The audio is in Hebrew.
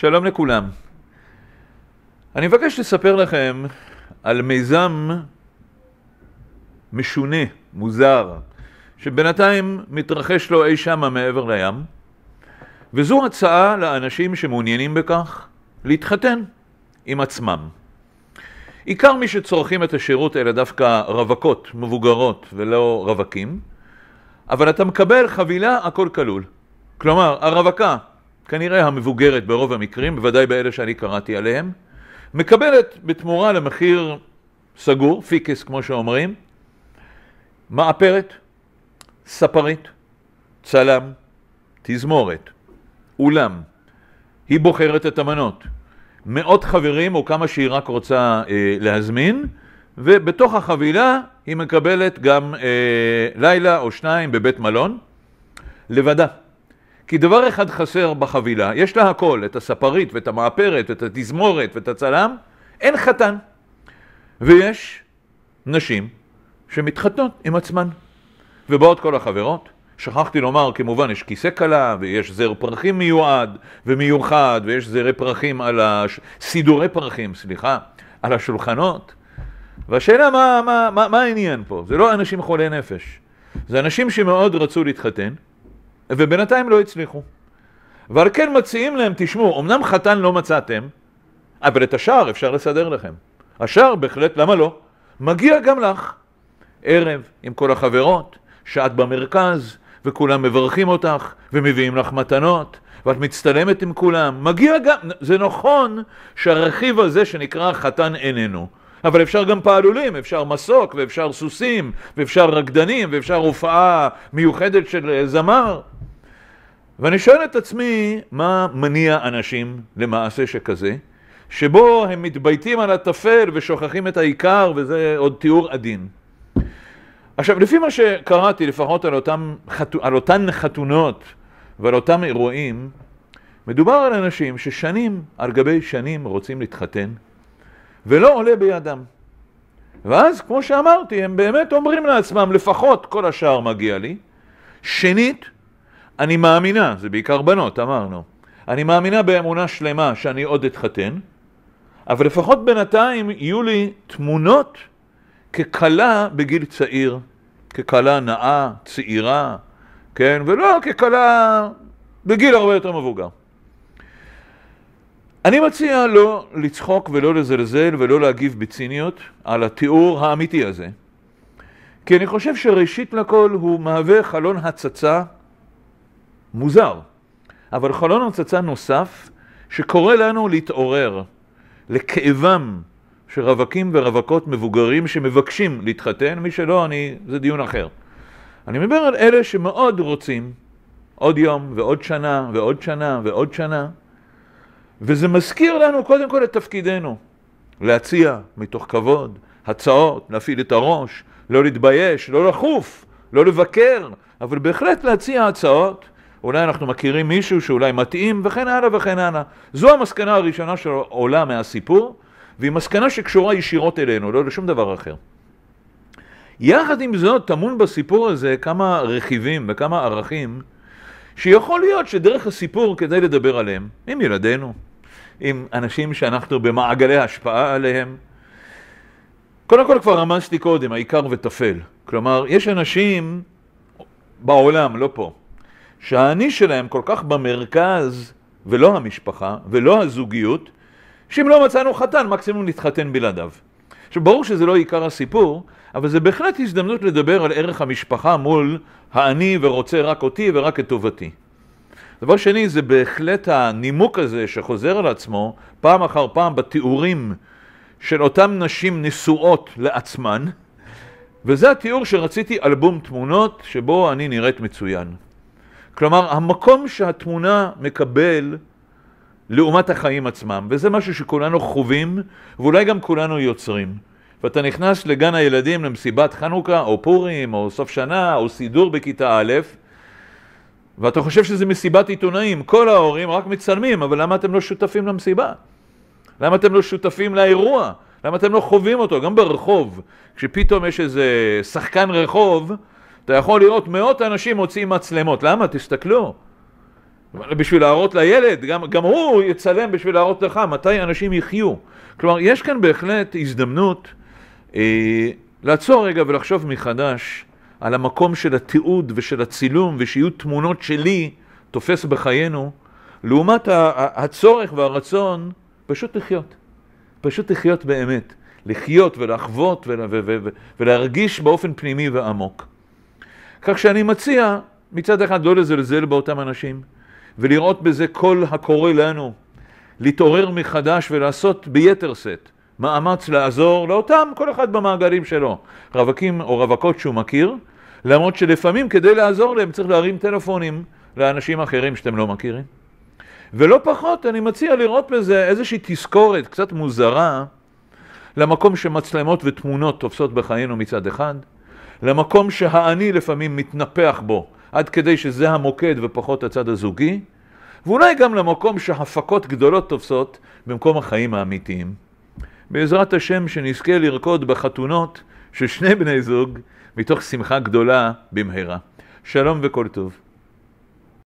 שלום לכולם. אני מבקש לספר לכם על מיזם משונה, מוזר, שבינתיים מתרחש לו אי שמה מעבר לים, וזו הצעה לאנשים שמעוניינים בכך להתחתן עם עצמם. עיקר מי שצורכים את השירות אלה דווקא רווקות, מבוגרות ולא רווקים, אבל אתה מקבל חבילה הכל כלול. כלומר, הרווקה כנראה המבוגרת ברוב המקרים, בוודאי באלה שאני קראתי עליהם, מקבלת בתמורה למחיר סגור, פיקס כמו שאומרים, מאפרת, ספרית, צלם, תזמורת, אולם. היא בוחרת את המנות. מאות חברים או כמה שהיא רק רוצה אה, להזמין, ובתוך החבילה היא מקבלת גם אה, לילה או שניים בבית מלון, לבדה. כי דבר אחד חסר בחבילה, יש לה הכל, את הספרית ואת המאפרת, ואת התזמורת ואת הצלם, אין חתן. ויש נשים שמתחתנות עם עצמן. ובאות כל החברות, שכחתי לומר, כמובן, יש כיסא קלה, ויש זר פרחים מיועד ומיוחד, ויש זרי פרחים על הש... סידורי פרחים, סליחה, על השולחנות. והשאלה, מה, מה, מה, מה העניין פה? זה לא אנשים חולי נפש. זה אנשים שמאוד רצו להתחתן, ובינתיים לא הצליחו. ועל כן מציעים להם, תשמעו, אמנם חתן לא מצאתם, אבל את השער אפשר לסדר לכם. השער בהחלט, למה לא? מגיע גם לך. ערב עם כל החברות, שאת במרכז, וכולם מברכים אותך, ומביאים לך מתנות, ואת מצטלמת עם כולם. מגיע גם, זה נכון שהרכיב הזה שנקרא חתן איננו. אבל אפשר גם פעלולים, אפשר מסוק, ואפשר סוסים, ואפשר רקדנים, ואפשר הופעה מיוחדת של אה, זמר. ואני שואל את עצמי, מה מניע אנשים למעשה שכזה, שבו הם מתבייתים על הטפל ושוכחים את העיקר, וזה עוד תיאור עדין. עכשיו, לפי מה שקראתי, לפחות על, אותם, על אותן חתונות ועל אותם אירועים, מדובר על אנשים ששנים על גבי שנים רוצים להתחתן, ולא עולה בידם. ואז, כמו שאמרתי, הם באמת אומרים לעצמם, לפחות כל השאר מגיע לי. שנית, אני מאמינה, זה בעיקר בנות, אמרנו. אני מאמינה באמונה שלמה שאני עוד אתחתן, אבל לפחות בינתיים יהיו לי תמונות ככלה בגיל צעיר, ככלה נאה, צעירה, כן, ולא ככלה בגיל הרבה יותר מבוגר. אני מציע לא לצחוק ולא לזלזל ולא להגיב בציניות על התיאור האמיתי הזה, כי אני חושב שראשית לכל הוא מהווה חלון הצצה מוזר. אבל חלון הצצה נוסף שקורא לנו להתעורר לכאבם של רווקים ורווקות מבוגרים שמבקשים להתחתן, מי שלא, אני, זה דיון אחר. אני מדבר על אלה שמאוד רוצים עוד יום ועוד שנה ועוד שנה ועוד שנה, וזה מזכיר לנו קודם כל את תפקידנו, להציע מתוך כבוד, הצעות, להפעיל את הראש, לא להתבייש, לא לחוף, לא לבקר, אבל בהחלט להציע הצעות. אולי אנחנו מכירים מישהו שאולי מתאים, וכן הלאה וכן הלאה. זו המסקנה הראשונה שעולה מהסיפור, והיא מסקנה שקשורה ישירות אלינו, לא לשום דבר אחר. יחד עם זאת, טמון בסיפור הזה כמה רכיבים וכמה ערכים שיכול להיות שדרך הסיפור כדאי לדבר עליהם, עם ילדינו, עם אנשים שאנחנו במעגלי השפעה עליהם. קודם כל כבר רמזתי קודם, העיקר וטפל. כלומר, יש אנשים בעולם, לא פה, שהאני שלהם כל כך במרכז, ולא המשפחה, ולא הזוגיות, שאם לא מצאנו חתן, מקסימום נתחתן בלעדיו. עכשיו, ברור שזה לא עיקר הסיפור, אבל זה בהחלט הזדמנות לדבר על ערך המשפחה מול האני ורוצה רק אותי ורק את טובתי. דבר שני, זה בהחלט הנימוק הזה שחוזר על עצמו פעם אחר פעם בתיאורים של אותן נשים נשואות לעצמן, וזה התיאור שרציתי אלבום תמונות שבו אני נראית מצוין. כלומר, המקום שהתמונה מקבל לעומת החיים עצמם, וזה משהו שכולנו חווים, ואולי גם כולנו יוצרים. ואתה נכנס לגן הילדים למסיבת חנוכה, או פורים, או סוף שנה, או סידור בכיתה א', ואתה חושב שזה מסיבת עיתונאים, כל ההורים רק מצלמים, אבל למה אתם לא שותפים למסיבה? למה אתם לא שותפים לאירוע? למה אתם לא חווים אותו? גם ברחוב, כשפתאום יש איזה שחקן רחוב, אתה יכול לראות מאות אנשים מוציאים מצלמות, למה? תסתכלו. בשביל להראות לילד, גם, גם הוא יצלם בשביל להראות לך מתי אנשים יחיו. כלומר, יש כאן בהחלט הזדמנות אה, לעצור רגע ולחשוב מחדש על המקום של התיעוד ושל הצילום ושיהיו תמונות שלי תופס בחיינו, לעומת הצורך והרצון פשוט לחיות. פשוט לחיות באמת. לחיות ולחוות ולה, ו, ו, ו, ולהרגיש באופן פנימי ועמוק. כך שאני מציע מצד אחד לא לזלזל באותם אנשים ולראות בזה כל הקורא לנו להתעורר מחדש ולעשות ביתר שאת מאמץ לעזור לאותם, כל אחד במעגלים שלו, רווקים או רווקות שהוא מכיר, למרות שלפעמים כדי לעזור להם צריך להרים טלפונים לאנשים אחרים שאתם לא מכירים. ולא פחות, אני מציע לראות בזה איזושהי תזכורת קצת מוזרה למקום שמצלמות ותמונות תופסות בחיינו מצד אחד, למקום שהאני לפעמים מתנפח בו, עד כדי שזה המוקד ופחות הצד הזוגי, ואולי גם למקום שהפקות גדולות תופסות במקום החיים האמיתיים. בעזרת השם שנזכה לרקוד בחתונות של שני בני זוג מתוך שמחה גדולה במהרה. שלום וכל טוב.